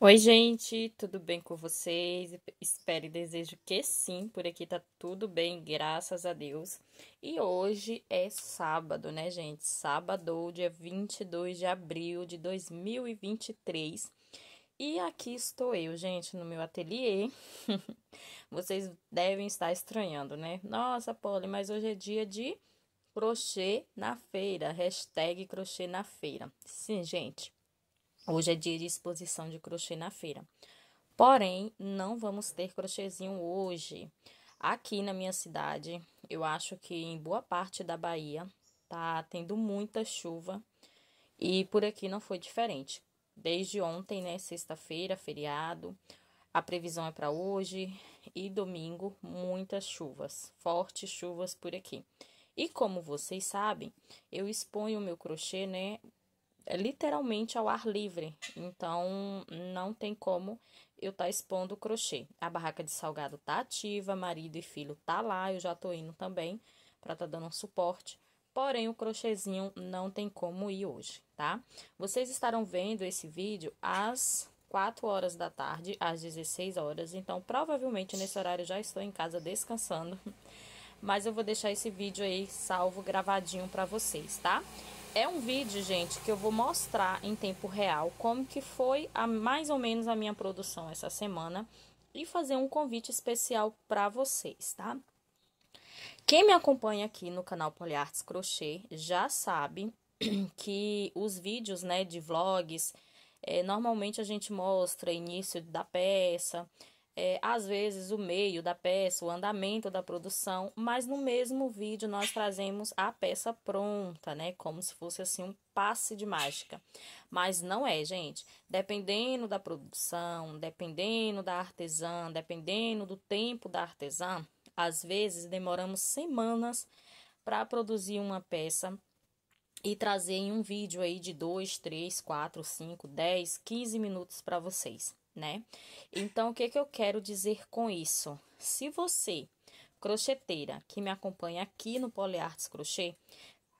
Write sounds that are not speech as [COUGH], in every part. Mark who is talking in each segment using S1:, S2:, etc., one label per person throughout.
S1: Oi, gente, tudo bem com vocês? Espero e desejo que sim, por aqui tá tudo bem, graças a Deus. E hoje é sábado, né, gente? Sábado, dia 22 de abril de 2023. E aqui estou eu, gente, no meu ateliê. [LAUGHS] vocês devem estar estranhando, né? Nossa, Polly, mas hoje é dia de crochê na feira. Hashtag crochê na feira. Sim, gente. Hoje é dia de exposição de crochê na feira. Porém, não vamos ter crochêzinho hoje. Aqui na minha cidade, eu acho que em boa parte da Bahia tá tendo muita chuva e por aqui não foi diferente. Desde ontem, né, sexta-feira, feriado, a previsão é para hoje e domingo muitas chuvas, fortes chuvas por aqui. E como vocês sabem, eu exponho o meu crochê, né, é literalmente ao ar livre, então não tem como eu estar tá expondo o crochê. A barraca de salgado tá ativa, marido e filho tá lá, eu já tô indo também para estar tá dando um suporte. Porém, o crochêzinho não tem como ir hoje, tá? Vocês estarão vendo esse vídeo às 4 horas da tarde, às 16 horas. Então, provavelmente nesse horário já estou em casa descansando. Mas eu vou deixar esse vídeo aí salvo, gravadinho para vocês, tá? É um vídeo, gente, que eu vou mostrar em tempo real como que foi a, mais ou menos a minha produção essa semana e fazer um convite especial para vocês, tá? Quem me acompanha aqui no canal Poliartes Crochê já sabe [CLEARS THROAT] que os vídeos, né, de vlogs, é, normalmente a gente mostra início da peça, é, às vezes o meio da peça, o andamento da produção, mas no mesmo vídeo nós trazemos a peça pronta, né? Como se fosse assim um passe de mágica. Mas não é, gente. Dependendo da produção, dependendo da artesã, dependendo do tempo da artesã, às vezes demoramos semanas para produzir uma peça e trazer em um vídeo aí de 2, 3, 4, 5, 10, 15 minutos para vocês né? Então, o que, que eu quero dizer com isso? Se você, crocheteira, que me acompanha aqui no Poliartes Crochê,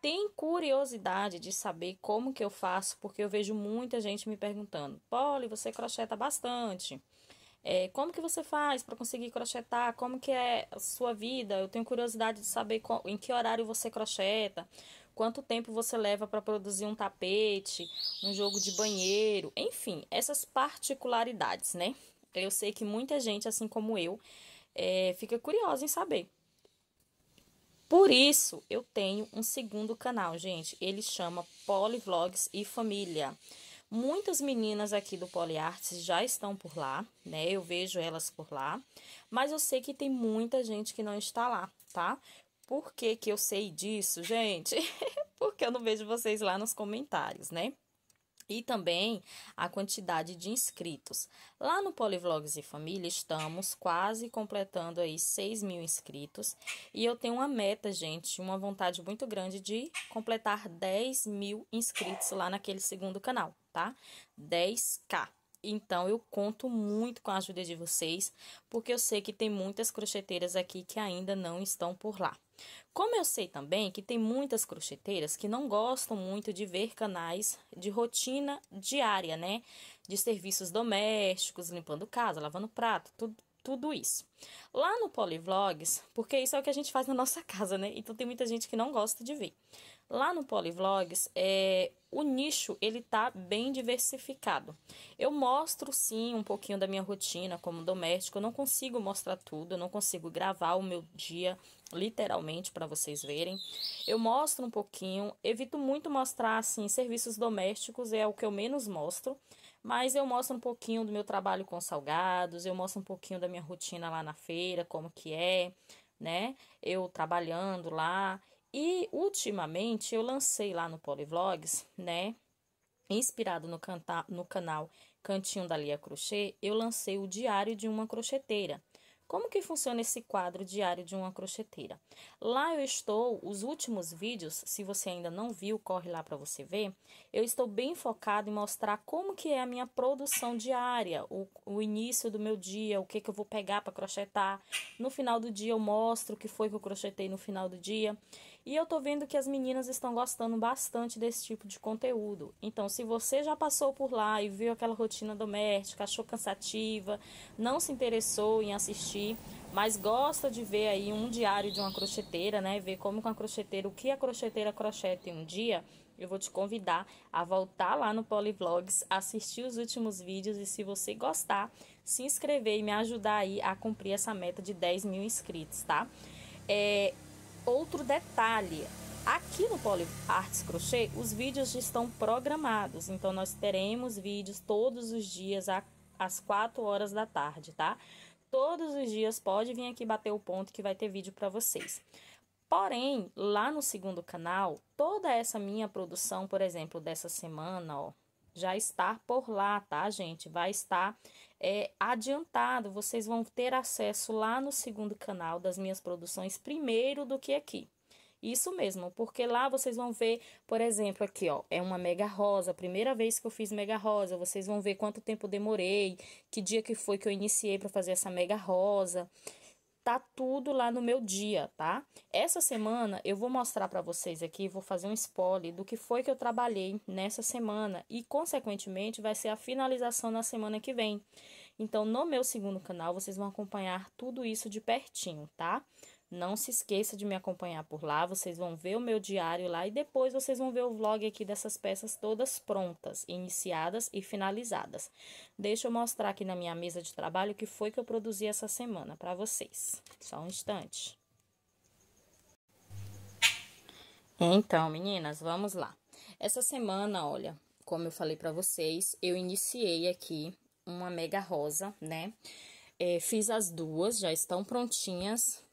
S1: tem curiosidade de saber como que eu faço, porque eu vejo muita gente me perguntando, Poli, você crocheta bastante, é, como que você faz para conseguir crochetar, como que é a sua vida, eu tenho curiosidade de saber qual, em que horário você crocheta, quanto tempo você leva para produzir um tapete, um jogo de banheiro, enfim, essas particularidades, né? Eu sei que muita gente, assim como eu, é, fica curiosa em saber. Por isso, eu tenho um segundo canal, gente. Ele chama Polivlogs e Família. Muitas meninas aqui do Poliartes já estão por lá, né? Eu vejo elas por lá, mas eu sei que tem muita gente que não está lá, tá? Por que, que eu sei disso, gente? [LAUGHS] Porque eu não vejo vocês lá nos comentários, né? E também a quantidade de inscritos. Lá no Polivlogs e Família estamos quase completando aí 6 mil inscritos. E eu tenho uma meta, gente, uma vontade muito grande de completar 10 mil inscritos lá naquele segundo canal, tá? 10k. Então eu conto muito com a ajuda de vocês, porque eu sei que tem muitas crocheteiras aqui que ainda não estão por lá. Como eu sei também que tem muitas crocheteiras que não gostam muito de ver canais de rotina diária, né? De serviços domésticos, limpando casa, lavando prato, tudo, tudo isso. Lá no Polivlogs, porque isso é o que a gente faz na nossa casa, né? Então tem muita gente que não gosta de ver. Lá no Polivlogs, é, o nicho ele tá bem diversificado. Eu mostro sim um pouquinho da minha rotina como doméstico, eu não consigo mostrar tudo, eu não consigo gravar o meu dia literalmente para vocês verem. Eu mostro um pouquinho, evito muito mostrar assim serviços domésticos, é o que eu menos mostro. Mas eu mostro um pouquinho do meu trabalho com salgados, eu mostro um pouquinho da minha rotina lá na feira, como que é, né? Eu trabalhando lá. E ultimamente eu lancei lá no Polivlogs, né? Inspirado no, canta no canal Cantinho da Lia Crochê, eu lancei o Diário de uma Crocheteira. Como que funciona esse quadro diário de uma crocheteira? Lá eu estou, os últimos vídeos, se você ainda não viu, corre lá para você ver. Eu estou bem focado em mostrar como que é a minha produção diária, o, o início do meu dia, o que que eu vou pegar para crochetar. No final do dia eu mostro o que foi que eu crochetei no final do dia. E eu tô vendo que as meninas estão gostando bastante desse tipo de conteúdo. Então, se você já passou por lá e viu aquela rotina doméstica, achou cansativa, não se interessou em assistir, mas gosta de ver aí um diário de uma crocheteira, né? Ver como com a crocheteira, o que a crocheteira crocheta em um dia, eu vou te convidar a voltar lá no Polivlogs, assistir os últimos vídeos e se você gostar, se inscrever e me ajudar aí a cumprir essa meta de 10 mil inscritos, tá? É, outro detalhe, Aqui no Poly Arts Crochê, os vídeos estão programados, então nós teremos vídeos todos os dias às 4 horas da tarde, tá? Todos os dias pode vir aqui bater o ponto que vai ter vídeo para vocês. Porém, lá no segundo canal, toda essa minha produção, por exemplo, dessa semana, ó, já está por lá, tá, gente? Vai estar é, adiantado. Vocês vão ter acesso lá no segundo canal das minhas produções primeiro do que aqui. Isso mesmo, porque lá vocês vão ver, por exemplo, aqui, ó, é uma mega rosa, primeira vez que eu fiz mega rosa, vocês vão ver quanto tempo demorei, que dia que foi que eu iniciei para fazer essa mega rosa. Tá tudo lá no meu dia, tá? Essa semana eu vou mostrar para vocês aqui, vou fazer um spoiler do que foi que eu trabalhei nessa semana e consequentemente vai ser a finalização na semana que vem. Então, no meu segundo canal vocês vão acompanhar tudo isso de pertinho, tá? Não se esqueça de me acompanhar por lá, vocês vão ver o meu diário lá e depois vocês vão ver o vlog aqui dessas peças todas prontas, iniciadas e finalizadas. Deixa eu mostrar aqui na minha mesa de trabalho o que foi que eu produzi essa semana para vocês. Só um instante. Então, meninas, vamos lá. Essa semana, olha, como eu falei para vocês, eu iniciei aqui uma mega rosa, né? É, fiz as duas, já estão prontinhas,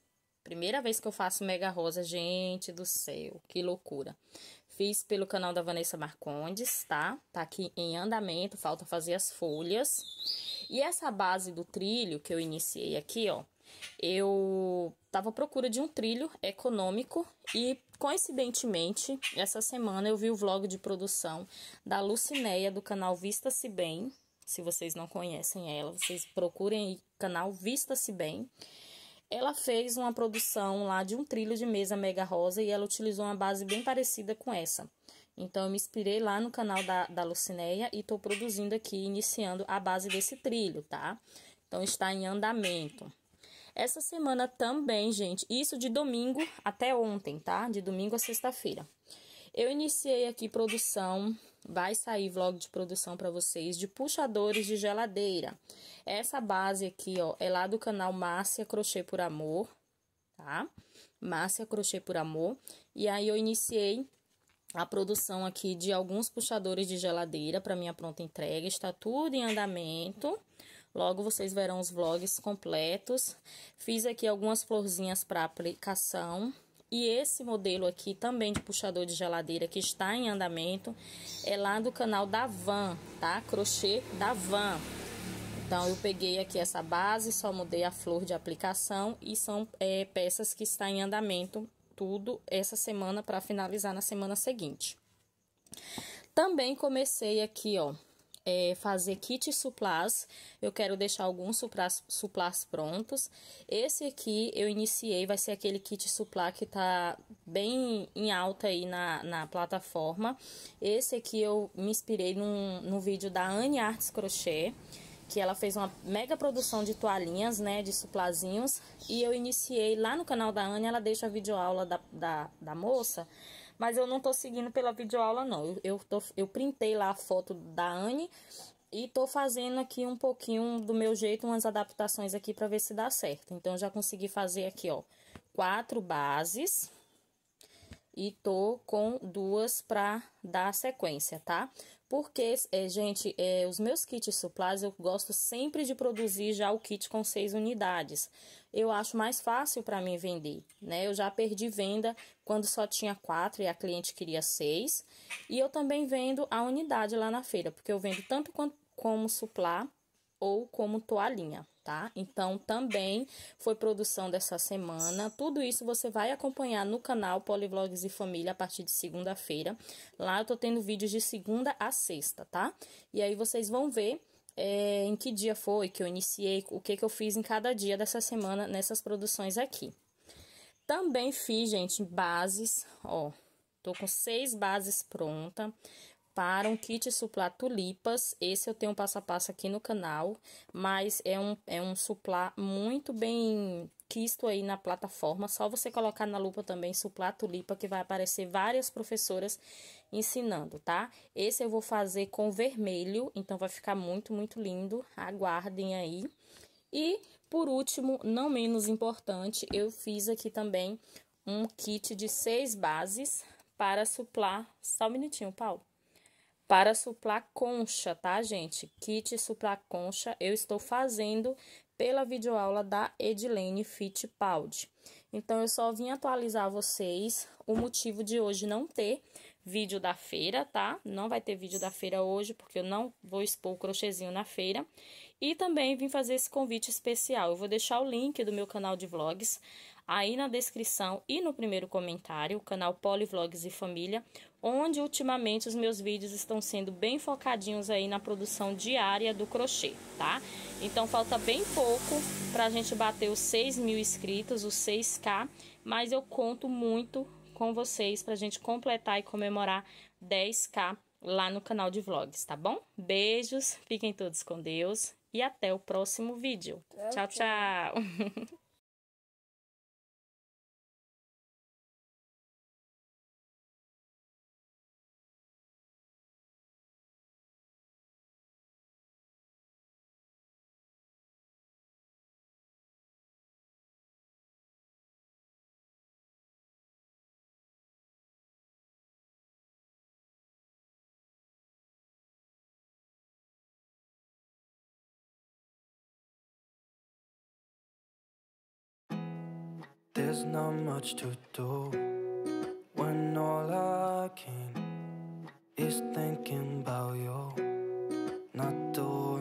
S1: Primeira vez que eu faço mega rosa, gente do céu, que loucura. Fiz pelo canal da Vanessa Marcondes, tá? Tá aqui em andamento, falta fazer as folhas. E essa base do trilho que eu iniciei aqui, ó, eu tava à procura de um trilho econômico e coincidentemente, essa semana eu vi o vlog de produção da Lucinéia do canal Vista-se Bem. Se vocês não conhecem ela, vocês procurem canal Vista-se Bem. Ela fez uma produção lá de um trilho de mesa mega rosa e ela utilizou uma base bem parecida com essa. Então, eu me inspirei lá no canal da, da Lucinéia e estou produzindo aqui, iniciando a base desse trilho, tá? Então, está em andamento. Essa semana também, gente, isso de domingo até ontem, tá? De domingo a sexta-feira. Eu iniciei aqui produção, vai sair vlog de produção para vocês de puxadores de geladeira. Essa base aqui, ó, é lá do canal Márcia Crochê por Amor, tá? Márcia Crochê por Amor. E aí eu iniciei a produção aqui de alguns puxadores de geladeira para minha pronta entrega. Está tudo em andamento. Logo vocês verão os vlogs completos. Fiz aqui algumas florzinhas para aplicação e esse modelo aqui também de puxador de geladeira que está em andamento é lá do canal da Van, tá? Crochê da Van. Então eu peguei aqui essa base, só mudei a flor de aplicação e são é, peças que está em andamento tudo essa semana para finalizar na semana seguinte. Também comecei aqui, ó, é, fazer kit suplás. Eu quero deixar alguns suplás, suplás prontos. Esse aqui eu iniciei, vai ser aquele kit suplá que tá bem em alta aí na, na plataforma. Esse aqui eu me inspirei num, num vídeo da Anne Arts Crochê que ela fez uma mega produção de toalhinhas, né, de suplazinhos, e eu iniciei lá no canal da Anne, ela deixa a videoaula da, da, da moça, mas eu não tô seguindo pela videoaula, não. Eu, eu, tô, eu printei lá a foto da Anne e tô fazendo aqui um pouquinho do meu jeito, umas adaptações aqui para ver se dá certo. Então, já consegui fazer aqui, ó, quatro bases e tô com duas para dar sequência, tá? Porque, é, gente, é, os meus kits suplás eu gosto sempre de produzir já o kit com seis unidades, eu acho mais fácil para mim vender, né? Eu já perdi venda quando só tinha quatro e a cliente queria seis, e eu também vendo a unidade lá na feira, porque eu vendo tanto como suplá ou como toalhinha, tá? Então também foi produção dessa semana. Tudo isso você vai acompanhar no canal Polivlogs e Família a partir de segunda-feira. Lá eu tô tendo vídeos de segunda a sexta, tá? E aí vocês vão ver é, em que dia foi que eu iniciei, o que, que eu fiz em cada dia dessa semana nessas produções aqui. Também fiz, gente, bases, ó. Tô com seis bases pronta para um kit suplá tulipas. Esse eu tenho um passo a passo aqui no canal, mas é um, é um suplá muito bem quisto aí na plataforma. Só você colocar na lupa também suplá tulipa que vai aparecer várias professoras ensinando, tá? Esse eu vou fazer com vermelho, então vai ficar muito, muito lindo. Aguardem aí. E, por último, não menos importante, eu fiz aqui também um kit de seis bases para suplar... Só um minutinho, Paulo para suplar concha, tá, gente? Kit suplar concha, eu estou fazendo pela videoaula da Edilene Fittipaldi. Então, eu só vim atualizar vocês o motivo de hoje não ter vídeo da feira, tá? Não vai ter vídeo da feira hoje, porque eu não vou expor o crochêzinho na feira. E também vim fazer esse convite especial. Eu vou deixar o link do meu canal de vlogs aí na descrição e no primeiro comentário, o canal Polivlogs e Família, onde ultimamente os meus vídeos estão sendo bem focadinhos aí na produção diária do crochê, tá? Então falta bem pouco para a gente bater os 6 mil inscritos, os 6K, mas eu conto muito com vocês para a gente completar e comemorar 10K lá no canal de vlogs, tá bom? Beijos, fiquem todos com Deus e até o próximo vídeo. tchau. tchau. [LAUGHS] There's not much to do when all I can is thinking about you, not doing.